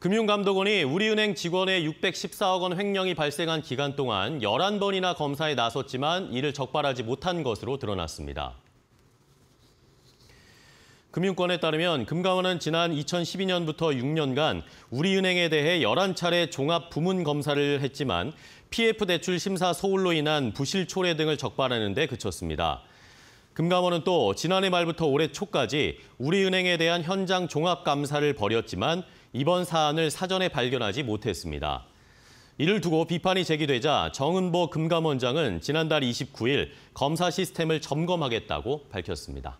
금융감독원이 우리은행 직원의 614억 원 횡령이 발생한 기간 동안 11번이나 검사에 나섰지만 이를 적발하지 못한 것으로 드러났습니다. 금융권에 따르면 금감원은 지난 2012년부터 6년간 우리은행에 대해 11차례 종합 부문 검사를 했지만 PF 대출 심사 소홀로 인한 부실 초래 등을 적발하는 데 그쳤습니다. 금감원은 또 지난해 말부터 올해 초까지 우리은행에 대한 현장 종합 감사를 벌였지만 이번 사안을 사전에 발견하지 못했습니다. 이를 두고 비판이 제기되자 정은보 금감원장은 지난달 29일 검사 시스템을 점검하겠다고 밝혔습니다.